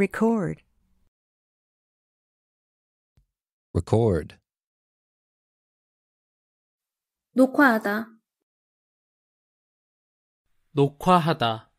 Record. Record. 녹화하다. 녹화하다.